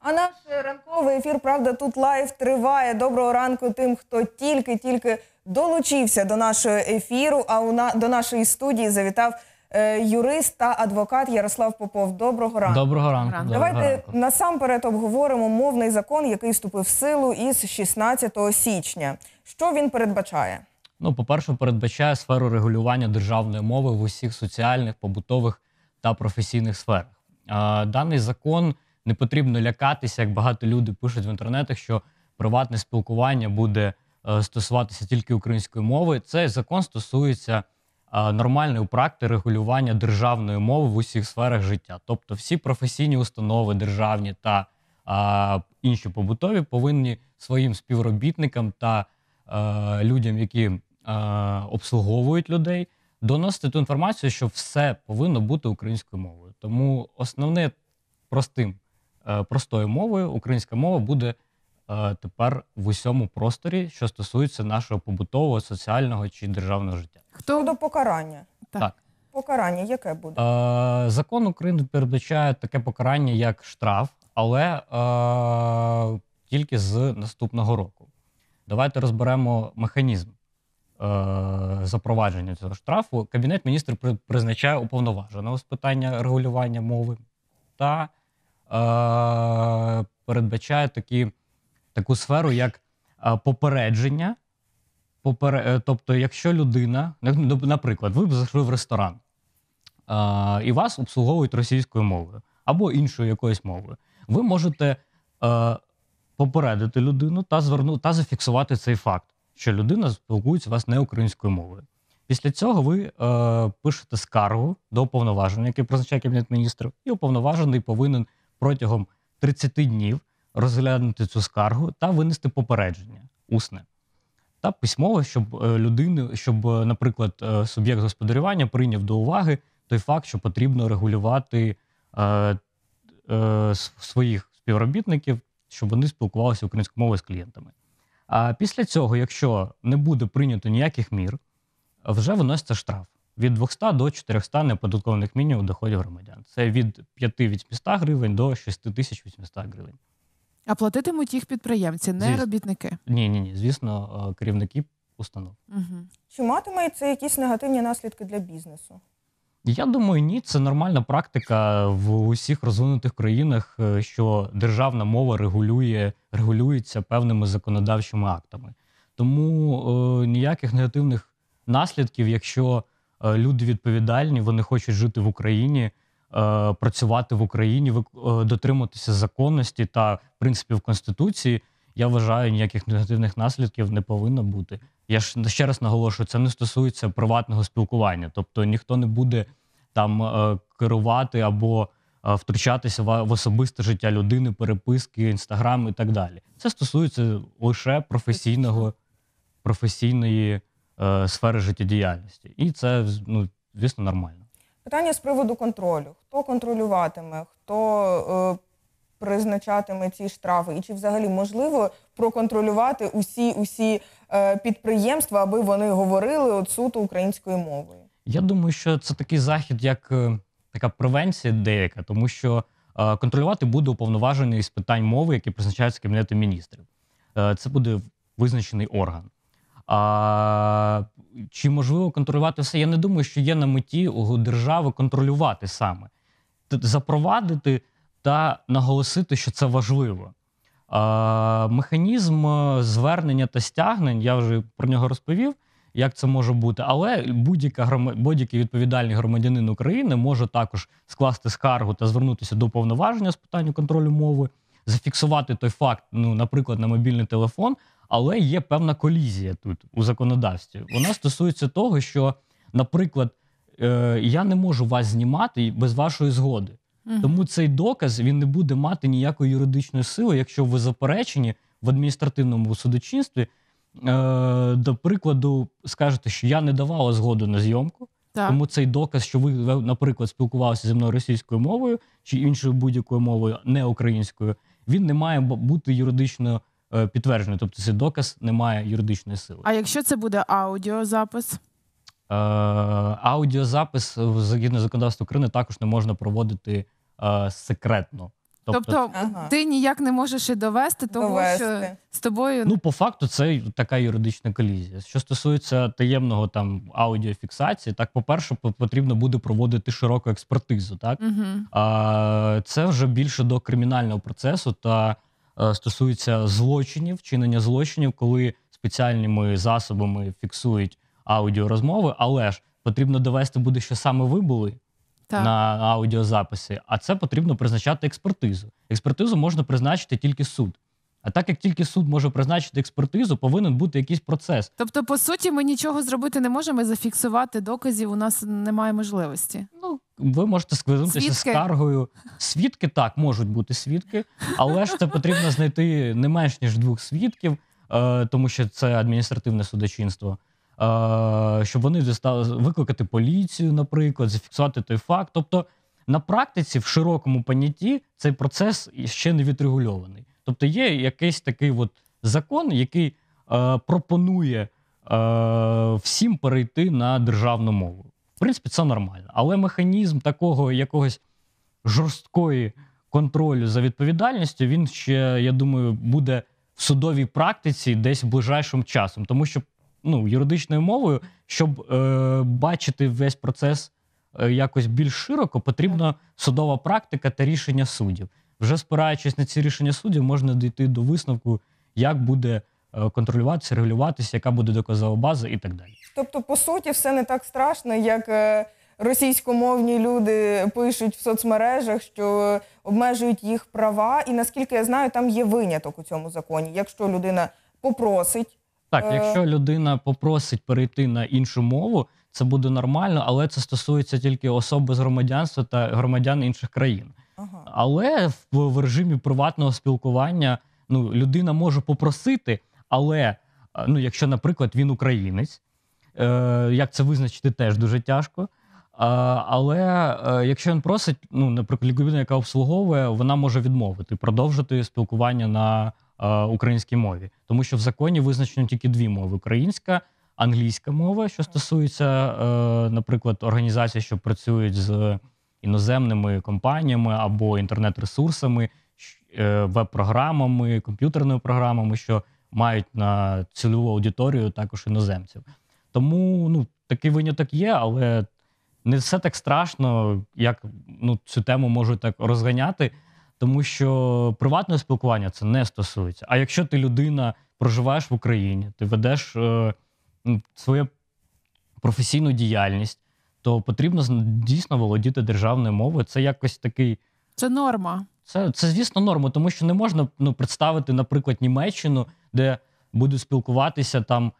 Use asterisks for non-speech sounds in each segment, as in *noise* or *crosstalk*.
А наш ранковий ефір Правда тут лайв триває. Доброго ранку тим, хто тільки-тільки долучився до нашого ефіру. А у на до нашої студії завітав е, юрист та адвокат Ярослав Попов. Доброго ранку. Доброго ранку. Давайте насамперед обговоримо мовний закон, який вступив в силу із 16 січня. Що він передбачає? Ну, по перше, передбачає сферу регулювання державної мови в усіх соціальних, побутових та професійних сферах. даний закон не потрібно лякатися, як багато людей пишуть в інтернетах, що приватне спілкування буде е, стосуватися тільки української мови. Цей закон стосується е, нормальної практики регулювання державної мови в усіх сферах життя. Тобто, всі професійні установи державні та е, інші побутові повинні своїм співробітникам та людям, які обслуговують людей. Доносити ту інформацію, що все повинно бути українською мовою, тому основне простим Е, простою мовою українська мова буде е, тепер в усьому просторі, що стосується нашого побутового, соціального чи державного життя. Хто до покарання? Так. Покарання яке буде? Е, закон України передбачає таке покарання, як штраф, але тільки з наступного року. Давайте розберемо механізм запровадження цього штрафу. Кабінет міністрів призначає уповноваженого з питання регулювання мови та Е, передбачає такі, таку сферу, як е, попередження. Попер... Е, тобто, якщо людина, ну, наприклад, ви б зайшли в ресторан і вас обслуговують російською мовою або іншою якоюсь мовою, ви можете попередити людину та зверну... та зафіксувати цей факт, що людина спілкується вас не українською мовою. Після цього ви е, пишете скаргу до уповноваження, який призначає кабінет міністрів, і уповноважений повинен протягом 30 днів розглянути цю скаргу та винести попередження усне та письмово, щоб е, людини, щоб, е, наприклад, е, суб'єкт господарювання прийняв до уваги той факт, що потрібно регулювати е, е, своїх співробітників, щоб вони спілкувалися українською мовою з клієнтами. А після цього, якщо не буде прийнято ніяких мір, вже виноситься штраф від 200 до 400 неоподаткованих мінімум доходів громадян. Це від 5800 гривень до 6800 гривень. А платитимуть їх підприємці, не звісно. робітники. Ні, ні, ні. Звісно, е, керівники установ. Угу. Чи матиме це якісь негативні наслідки для бізнесу? Я думаю, ні, це нормальна практика в усіх розвинутих країнах, е, що державна мова регулює, регулюється певними законодавчими актами. Тому е, ніяких негативних наслідків, якщо Е, люди відповідальні, вони хочуть жити в Україні, е, працювати в Україні, е, дотримуватися законності та принципів Конституції. Я вважаю, ніяких негативних наслідків не повинно бути. Я ж ще раз наголошую, це не стосується приватного спілкування, тобто ніхто не буде там керувати або втручатися в особисте життя людини, переписки, інстаграм і так далі. Це стосується лише професійного професійної Е, сфери життєдіяльності. І це ну, звісно нормально. Питання з приводу контролю: хто контролюватиме, хто е, призначатиме ці штрафи, і чи взагалі можливо проконтролювати усі усі е, підприємства, аби вони говорили от суто українською мовою? Я думаю, що це такий захід, як е, така превенція деяка, тому що е, контролювати буде уповноважений з питань мови, які призначаються кабінетом міністрів. Е, це буде визначений орган. А Чи можливо контролювати все? Я не думаю, що є на меті у держави контролювати саме, запровадити та наголосити, що це важливо. А, Механізм е, звернення та стягнень, я вже про нього розповів, як це може бути, але будь-яка гром... будь-який відповідальний громадянин України може також скласти скаргу та звернутися до повноваження з питання контролю мови, зафіксувати той факт, ну, наприклад, на мобільний телефон але є певна колізія тут у законодавстві. Вона стосується того, що, наприклад, е, я не можу вас знімати без вашої згоди. Угу. Тому цей доказ він не буде мати ніякої юридичної сили, якщо ви заперечені в адміністративному судочинстві, е, до прикладу, скажете, що я не давала згоду на зйомку. Так. Тому цей доказ, що ви, наприклад, спілкувалися зі мною російською мовою чи іншою будь-якою мовою, не українською, він не має бути юридичною. Е, підтверджено. Тобто, цей доказ не має юридичної сили. А якщо це буде аудіозапис? Е, аудіозапис згідно законодавства України також не можна проводити е, секретно. Тобто, тобто ага. ти ніяк не можеш і довести, тому довести. що з тобою ну по факту це така юридична колізія. Що стосується таємного там аудіофіксації, так по-перше, потрібно буде проводити широку експертизу. Так угу. а, це вже більше до кримінального процесу та Е, стосується злочинів, вчинення злочинів, коли спеціальними засобами фіксують аудіорозмови, але ж потрібно довести буде, що саме ви були. Так. На аудіозаписи, а це потрібно призначати експертизу. Експертизу можна призначити тільки суд. А так як тільки суд може призначити експертизу, повинен бути якийсь процес. Тобто, по суті, ми нічого зробити не можемо. і Зафіксувати доказів у нас немає можливості. Ну ви можете звернутися скаргою. Свідки так можуть бути свідки, але ж це потрібно знайти не менш ніж двох свідків, е, тому що це адміністративне судочинство. Е, щоб вони викликати поліцію, наприклад, зафіксувати той факт. Тобто на практиці в широкому понятті цей процес ще не відрегульований. Тобто є якийсь такий от закон, який е, пропонує е, всім перейти на державну мову. В принципі, це нормально. Але механізм такого якогось жорсткої контролю за відповідальністю, він ще, я думаю, буде в судовій практиці десь ближайшим часом, тому що ну, юридичною мовою, щоб е, бачити весь процес. Е, якось більш широко потрібна судова практика та рішення суддів. Вже спираючись на ці рішення суддів, можна дійти до висновку, як буде е, контролюватися, регулюватися, яка буде доказова база, і так далі. Тобто, по суті, все не так страшно, як е, російськомовні люди пишуть в соцмережах, що обмежують їх права. І наскільки я знаю, там є виняток у цьому законі. Якщо людина попросить, так е, якщо людина попросить перейти на іншу мову, це буде нормально, але це стосується тільки особи з громадянства та громадян інших країн. Але в, в режимі приватного спілкування ну, людина може попросити, але е, ну, якщо, наприклад, він українець, е, як це визначити, теж дуже тяжко. А, е, Але а, е, якщо він просить, ну наприклад, людина, яка обслуговує, вона може відмовити продовжити спілкування на а, українській мові, тому що в законі визначено тільки дві мови: українська, англійська мова, що стосується, а, наприклад, організацій, що працюють з іноземними компаніями або інтернет-ресурсами, е, веб-програмами, комп'ютерними програмами, що мають на цільову аудиторію також іноземців. Тому ну, такий виняток є, але не все так страшно, як ну, цю тему можуть так розганяти, тому що приватне спілкування це не стосується. А якщо ти людина проживаєш в Україні, ти ведеш е, свою професійну діяльність то потрібно дійсно володіти державною мовою. Це якось такий. Це норма. Це, це звісно, норма, тому що не можна ну, представити, наприклад, Німеччину, де будуть спілкуватися там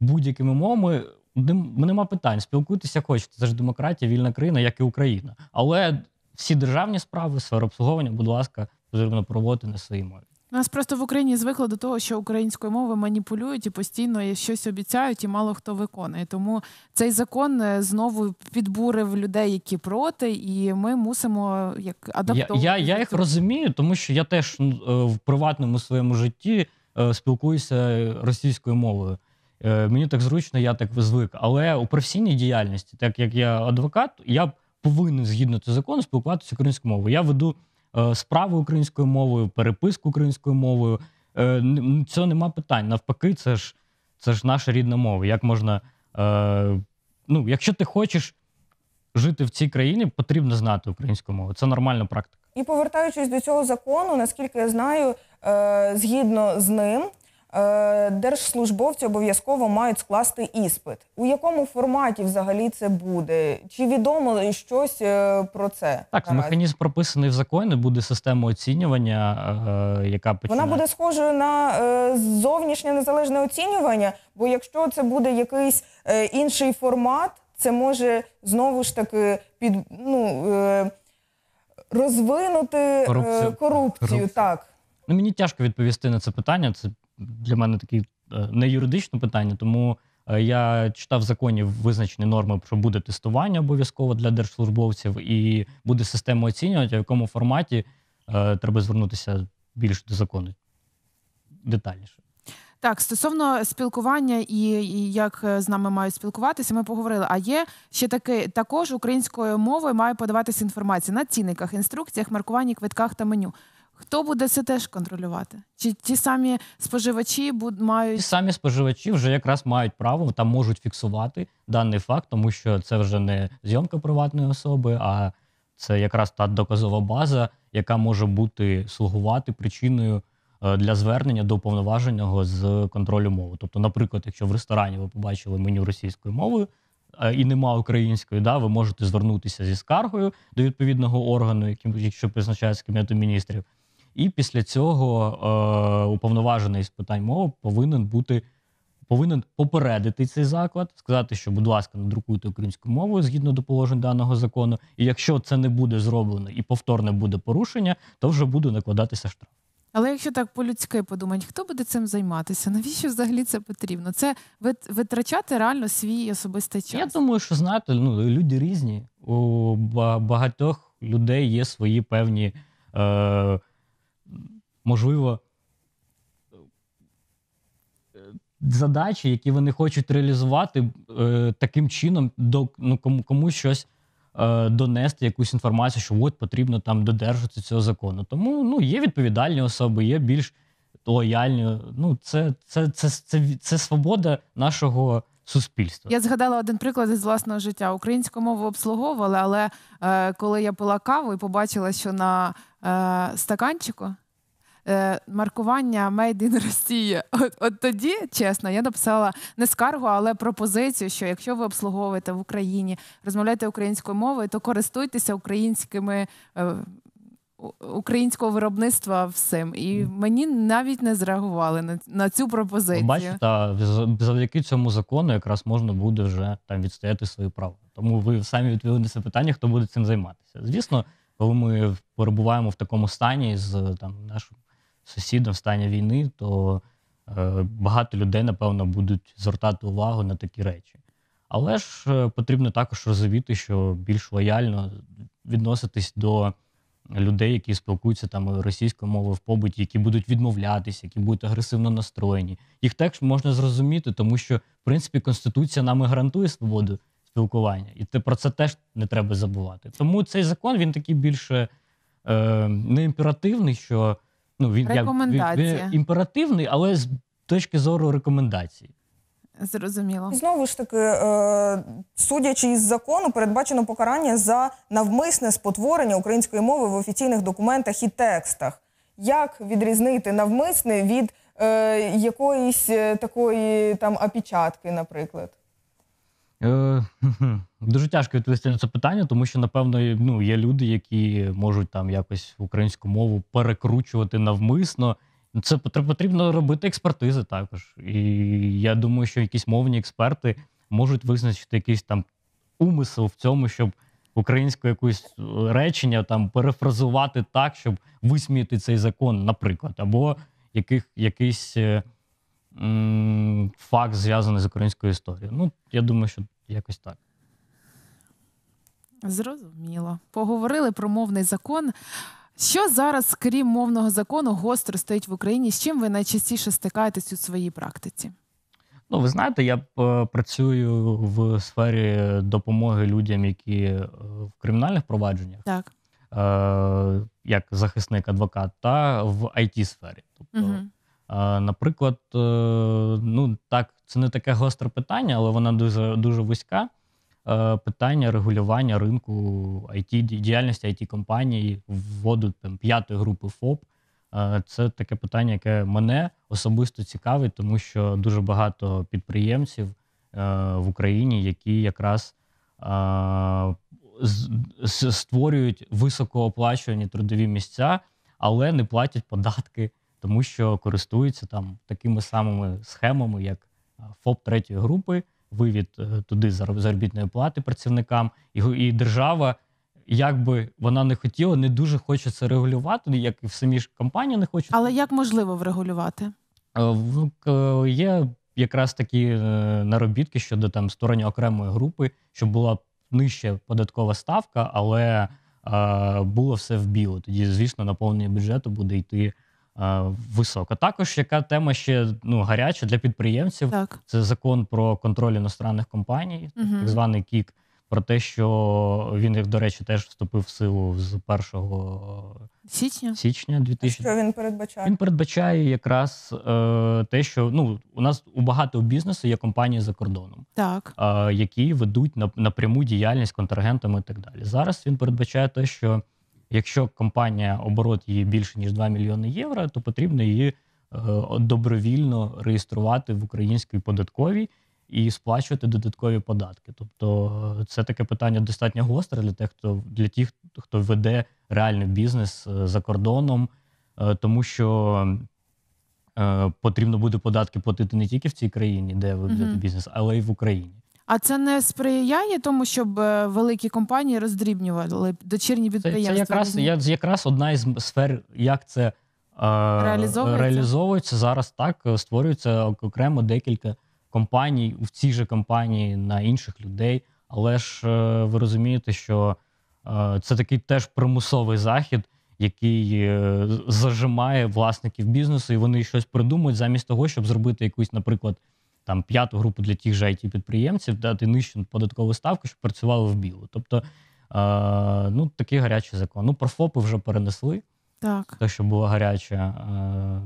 будь-якими мовами. Нема питань. Спілкуйтеся хочете. Це ж демократія, вільна країна, як і Україна. Але всі державні справи, сфера обслуговування, будь ласка, потрібно проводити на своїй мові. У Нас просто в Україні звикли до того, що українською мовою маніпулюють і постійно щось обіцяють, і мало хто виконує. Тому цей закон е, знову підбурив людей, які проти, і ми мусимо як адаптувати. Я, я, я їх розумію, тому що я теж е, в приватному своєму житті е, спілкуюся російською мовою. Мені так зручно, я так звик. Але у професійній діяльності, так як я адвокат, я повинен згідно цього закону спілкуватися українською мовою. Я веду. Е, справи українською мовою, переписку українською мовою. Е, цього нема питань. Навпаки, це ж це ж наша рідна мова. Як можна, е, ну, якщо ти хочеш жити в цій країні, потрібно знати українську мову. Це нормальна практика. І повертаючись до цього закону, наскільки я знаю, згідно з ним Е, держслужбовці обов'язково мають скласти іспит. У якому форматі взагалі це буде? Чи відомо щось е, про це? Так, наразі? механізм прописаний в законі, буде система оцінювання, е, яка починає... Вона буде схожою на зовнішнє незалежне оцінювання, бо якщо це буде якийсь інший формат, це може знову ж таки під ну. Розвинути корупцію. корупцію, корупцію. так ну мені тяжко відповісти на це питання. Це для мене таке не юридичне питання, тому е, я читав в законі визначені норми, що буде тестування обов'язково для держслужбовців, і буде система оцінювати, в якому форматі е, треба звернутися більш до закону детальніше. Так, стосовно спілкування і, і як е, з нами мають спілкуватися, ми поговорили. А є ще таке також українською мовою має подаватися інформація на цінниках, інструкціях, маркуванні квитках та меню. Хто буде це теж контролювати? Чи ті самі споживачі буд мають Ті самі споживачі вже якраз мають право та можуть фіксувати даний факт, тому що це вже не зйомка приватної особи, а це якраз та доказова база, яка може бути слугувати причиною е, для звернення до уповноваженого з контролю мови. Тобто, наприклад, якщо в ресторані ви побачили меню російською мовою. Е, і нема української, да, ви можете звернутися зі скаргою до відповідного органу, яким якщо призначається кабінету міністрів, і після цього е, уповноважений з питань мови повинен бути повинен попередити цей заклад, сказати, що, будь ласка, надрукуйте українську мову згідно до положень даного закону. І якщо це не буде зроблено і повторне буде порушення, то вже буде накладатися штраф. Але якщо так по-людськи подумати, хто буде цим займатися? Навіщо взагалі це потрібно? Це витрачати реально свій особистий час. Я думаю, що знаєте, ну люди різні. У багатьох людей є свої певні. Е, можливо, е, задачі, які вони хочуть реалізувати е, таким чином, до ну, комусь щось е, донести, якусь інформацію, що от потрібно там додержуватися цього закону. Тому ну, є відповідальні особи, є більш лояльні. Ну, це, це, це, це, це свобода нашого. Суспільство я згадала один приклад із власного життя. Українську мову обслуговували, але е, коли я пила каву і побачила, що на е, стаканчику Е, маркування Made in Росія. От, от тоді, чесно, я написала не скаргу, але пропозицію, що якщо ви обслуговуєте в Україні, розмовляєте українською мовою, то користуйтеся українськими. Е, українського виробництва всім, і мені навіть не зреагували на на цю пропозицію. Бачите, та завдяки цьому закону якраз можна буде вже там відстояти свої права. Тому ви самі відповіли це питання, хто буде цим займатися. Звісно, коли ми перебуваємо в такому стані з там нашим сусідом в стані війни, то е, багато людей, напевно, будуть звертати увагу на такі речі. Але ж е, потрібно також розуміти, що більш лояльно відноситись до людей, які спілкуються там російською мовою в побуті, які будуть відмовлятися, які будуть агресивно настроєні. Їх теж можна зрозуміти, тому що в принципі конституція нам і гарантує свободу спілкування, і те про це теж не треба забувати. Тому цей закон він такий більше е, не імперативний, що Ну, він, Рекомендація. Я, він, він імперативний, але з точки зору рекомендацій. Зрозуміло. знову ж таки, е, судячи із закону, передбачено покарання за навмисне спотворення української мови в офіційних документах і текстах. Як відрізнити навмисне від е, якоїсь е, такої там опечатки, наприклад? Е, *laughs* дуже тяжко відповісти на це питання, тому що, напевно, ну, є люди, які можуть там якось українську мову перекручувати навмисно. Це потрібно робити експертизи також. І я думаю, що якісь мовні експерти можуть визначити якийсь там умисел в цьому, щоб українське якесь е, речення там перефразувати так, щоб висміяти цей закон, наприклад, або яких, якийсь. Е, факт зв'язаний з українською історією. Ну, я думаю, що Якось так. Зрозуміло. Поговорили про мовний закон. Що зараз, крім мовного закону, гостро стоїть в Україні? З чим ви найчастіше стикаєтесь у своїй практиці? Ну, ви знаєте, я е, працюю в сфері допомоги людям, які е, в кримінальних провадженнях, так. Е, як захисник адвокат, та в it сфері Тобто, угу. е, наприклад, е, ну так це не таке гостре питання, але вона дуже дуже вузька. Е, питання регулювання ринку IT, діяльності it компанії вводу там п'ятої групи ФОП. Е, це таке питання, яке мене особисто цікавить, тому що дуже багато підприємців е, в Україні, які якраз створюють високооплачувані трудові місця, але не платять податки, тому що користуються там такими самими схемами, як ФОП третьої групи, вивід е, туди заробітної плати працівникам, і держава, як би вона не хотіла, не дуже хоче це регулювати, ну, як і в самі ж компанії не хочуть. Але як можливо врегулювати? Е, е, є якраз такі наробітки щодо там створення окремої групи, щоб була нижча податкова ставка, але було все в біло. Тоді, звісно, наповнення бюджету буде йти. Е, висока. Також яка тема ще ну гаряча для підприємців, так. це закон про контроль іностранних компаній, угу. так званий КІК, про те, що він, до речі, теж вступив в силу з 1 е, січня січня 2000. Що він передбачає? Він передбачає якраз е, те, що ну у нас у багато бізнесу є компанії за кордоном, так е, які ведуть на напряму діяльність контрагентами і так далі. Зараз він передбачає те, що Якщо компанія оборот її більше ніж 2 мільйони євро, то потрібно її е, добровільно реєструвати в українській податковій і сплачувати додаткові податки. Тобто е, це таке питання достатньо гостре для тих, хто для тих, хто веде реальний бізнес е, за кордоном, тому що потрібно буде податки платити не тільки в цій країні, де ви ведете бізнес, але й в Україні. А це не сприяє тому, щоб е, великі компанії роздрібнювали дочірні підприємства? Це, це якраз я, якраз одна із сфер, як це е, реалізовується? реалізовується зараз. Так е, створюється окремо декілька компаній в цій же компанії на інших людей. Але ж е, ви розумієте, що е, це такий теж примусовий захід, який е, зажимає власників бізнесу, і вони щось придумують замість того, щоб зробити якусь, наприклад там п'яту групу для тих же it підприємців, дати нижчу податкову ставку, щоб працювали в білу. Тобто е, ну, такий гарячий закон. Ну, про ФОПи вже перенесли. Так. Те, що було гаряче, е,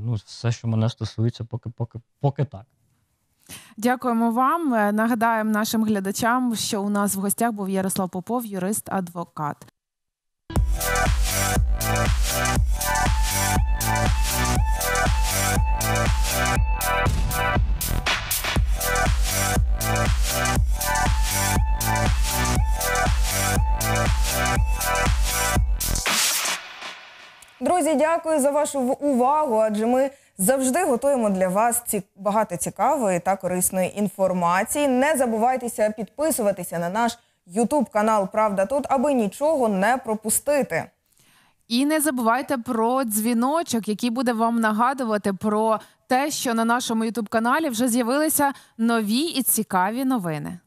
ну, все, що мене стосується, поки, поки, поки так. Дякуємо вам. Е, нагадаємо нашим глядачам, що у нас в гостях був Ярослав Попов, юрист, адвокат. Друзі, дякую за вашу увагу. Адже ми завжди готуємо для вас ці багато цікавої та корисної інформації. Не забувайтеся підписуватися на наш Ютуб канал Правда тут, аби нічого не пропустити. І не забувайте про дзвіночок, який буде вам нагадувати про те, що на нашому Ютуб каналі вже з'явилися нові і цікаві новини.